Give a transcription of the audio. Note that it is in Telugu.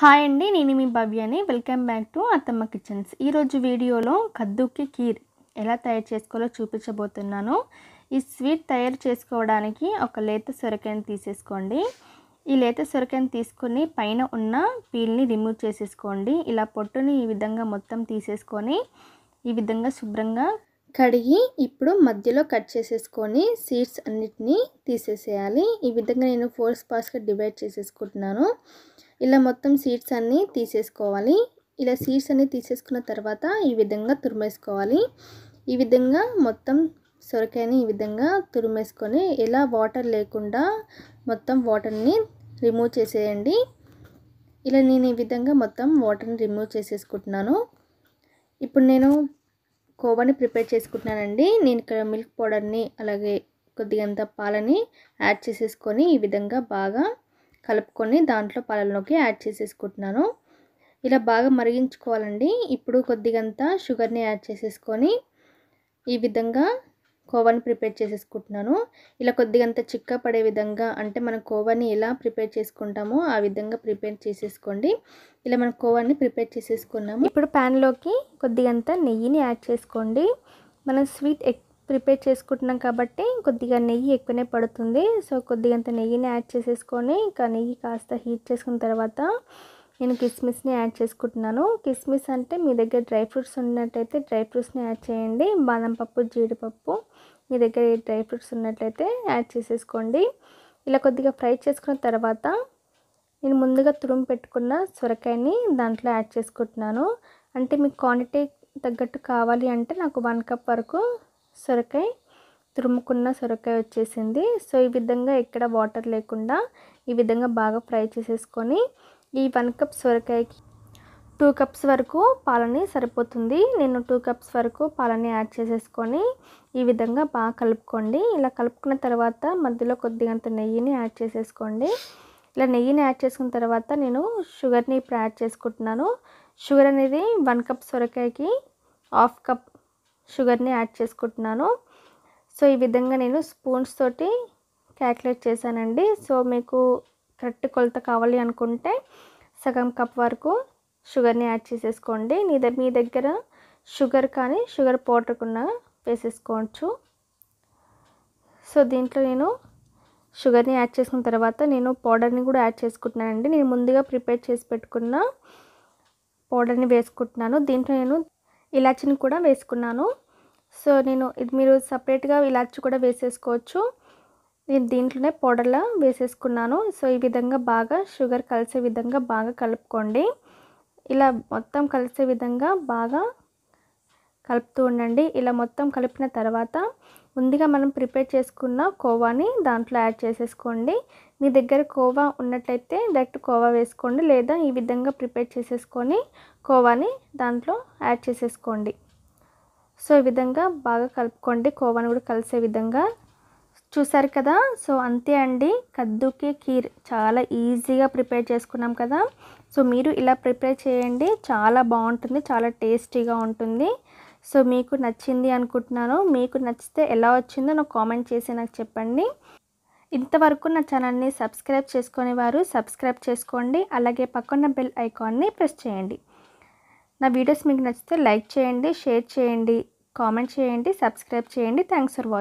హాయ్ అండి నేను మీ భవ్యని welcome back to Attamma kitchens ఈరోజు వీడియోలో కద్దుకి కీర్ ఎలా తయారు చేసుకోవాలో చూపించబోతున్నాను ఈ స్వీట్ తయారు చేసుకోవడానికి ఒక లేత సొరకాయని తీసేసుకోండి ఈ లేత సొరకాయని తీసుకొని పైన ఉన్న పీల్ని రిమూవ్ చేసేసుకోండి ఇలా పొట్టుని ఈ విధంగా మొత్తం తీసేసుకొని ఈ విధంగా శుభ్రంగా కడిగి ఇప్పుడు మధ్యలో కట్ చేసేసుకొని సీడ్స్ అన్నిటినీ తీసేసేయాలి ఈ విధంగా నేను ఫోర్ స్పాస్గా డివైడ్ చేసేసుకుంటున్నాను ఇలా మొత్తం సీడ్స్ అన్నీ తీసేసుకోవాలి ఇలా సీడ్స్ అన్నీ తీసేసుకున్న తర్వాత ఈ విధంగా తురిమేసుకోవాలి ఈ విధంగా మొత్తం సొరకాయని ఈ విధంగా తురిమేసుకొని ఎలా వాటర్ లేకుండా మొత్తం వాటర్ని రిమూవ్ చేసేయండి ఇలా నేను ఈ విధంగా మొత్తం వాటర్ని రిమూవ్ చేసేసుకుంటున్నాను ఇప్పుడు నేను కోవాని ప్రిపేర్ చేసుకుంటున్నానండి నేను ఇక్కడ మిల్క్ పౌడర్ని అలాగే కొద్దిగంత పాలని యాడ్ చేసేసుకొని ఈ విధంగా బాగా కలుపుకొని దాంట్లో పాలలోకి యాడ్ చేసేసుకుంటున్నాను ఇలా బాగా మరిగించుకోవాలండి ఇప్పుడు కొద్దిగంత షుగర్ని యాడ్ చేసేసుకొని ఈ విధంగా కోవాని ప్రిపేర్ చేసేసుకుంటున్నాను ఇలా కొద్దిగా అంత చిక్క పడే విధంగా అంటే మన కోవాని ఎలా ప్రిపేర్ చేసుకుంటామో ఆ విధంగా ప్రిపేర్ చేసేసుకోండి ఇలా మన కోవాని ప్రిపేర్ చేసేసుకున్నాము ఇప్పుడు ప్యాన్లోకి కొద్దిగంత నెయ్యిని యాడ్ చేసుకోండి మనం స్వీట్ ప్రిపేర్ చేసుకుంటున్నాం కాబట్టి కొద్దిగా నెయ్యి ఎక్కువనే పడుతుంది సో కొద్దిగంత నెయ్యిని యాడ్ చేసేసుకొని ఇంకా నెయ్యి కాస్త హీట్ చేసుకున్న తర్వాత నేను కిస్మిస్ని యాడ్ చేసుకుంటున్నాను కిస్మిస్ అంటే మీ దగ్గర డ్రై ఫ్రూట్స్ ఉన్నట్టయితే డ్రై ఫ్రూట్స్ని యాడ్ చేయండి బాదం పప్పు జీడిపప్పు మీ దగ్గర డ్రై ఫ్రూట్స్ ఉన్నట్లయితే యాడ్ చేసేసుకోండి ఇలా కొద్దిగా ఫ్రై చేసుకున్న తర్వాత నేను ముందుగా తురుము పెట్టుకున్న సొరకాయని దాంట్లో యాడ్ చేసుకుంటున్నాను అంటే మీకు క్వాంటిటీ తగ్గట్టు కావాలి అంటే నాకు వన్ కప్ వరకు సొరకాయ తురుముకున్న సొరకాయ వచ్చేసింది సో ఈ విధంగా ఎక్కడ వాటర్ లేకుండా ఈ విధంగా బాగా ఫ్రై చేసేసుకొని ఈ వన్ కప్ సొరకాయకి టూ కప్స్ వరకు పాలని సరిపోతుంది నేను టూ కప్స్ వరకు పాలని యాడ్ చేసేసుకొని ఈ విధంగా బాగా కలుపుకోండి ఇలా కలుపుకున్న తర్వాత మధ్యలో కొద్దిగంత నెయ్యిని యాడ్ చేసేసుకోండి ఇలా నెయ్యిని యాడ్ చేసుకున్న తర్వాత నేను షుగర్ని ఇప్పుడు యాడ్ చేసుకుంటున్నాను షుగర్ అనేది వన్ కప్ సొరకాయకి హాఫ్ కప్ షుగర్ని యాడ్ చేసుకుంటున్నాను సో ఈ విధంగా నేను స్పూన్స్ తోటి క్యాల్కులేట్ చేశానండి సో మీకు కరెక్ట్ కొలత కావాలి అనుకుంటే సగం కప్ వరకు షుగర్ని యాడ్ చేసేసుకోండి నీ మీ దగ్గర షుగర్ కానీ షుగర్ పౌడర్ కూడా వేసేసుకోవచ్చు సో దీంట్లో నేను షుగర్ని యాడ్ చేసుకున్న తర్వాత నేను పౌడర్ని కూడా యాడ్ చేసుకుంటున్నానండి నేను ముందుగా ప్రిపేర్ చేసి పెట్టుకున్న పౌడర్ని వేసుకుంటున్నాను దీంట్లో నేను ఇలాచిని కూడా వేసుకున్నాను సో నేను ఇది మీరు సపరేట్గా ఇలాచి కూడా వేసేసుకోవచ్చు నేను దీంట్లోనే పౌడర్లా వేసేసుకున్నాను సో ఈ విధంగా బాగా షుగర్ కలిసే విధంగా బాగా కలుపుకోండి ఇలా మొత్తం కలిసే విధంగా బాగా కలుపుతూ ఉండండి ఇలా మొత్తం కలిపిన తర్వాత ముందుగా మనం ప్రిపేర్ చేసుకున్న కోవాని దాంట్లో యాడ్ చేసేసుకోండి మీ దగ్గర కోవా ఉన్నట్లయితే డైరెక్ట్ కోవా వేసుకోండి లేదా ఈ విధంగా ప్రిపేర్ చేసేసుకొని కోవాని దాంట్లో యాడ్ చేసేసుకోండి సో ఈ విధంగా బాగా కలుపుకోండి కోవాని కూడా కలిసే విధంగా చూసారు కదా సో అంతే అండి కద్దుకి కీర్ చాలా ఈజీగా ప్రిపేర్ చేసుకున్నాం కదా సో మీరు ఇలా ప్రిపేర్ చేయండి చాలా బాగుంటుంది చాలా టేస్టీగా ఉంటుంది సో మీకు నచ్చింది అనుకుంటున్నాను మీకు నచ్చితే ఎలా వచ్చిందో నాకు కామెంట్ చేసి నాకు చెప్పండి ఇంతవరకు నా ఛానల్ని సబ్స్క్రైబ్ చేసుకునే వారు సబ్స్క్రైబ్ చేసుకోండి అలాగే పక్కన బెల్ ఐకాన్ని ప్రెస్ చేయండి నా వీడియోస్ మీకు నచ్చితే లైక్ చేయండి షేర్ చేయండి కామెంట్ చేయండి సబ్స్క్రైబ్ చేయండి థ్యాంక్స్ ఫర్ వాచింగ్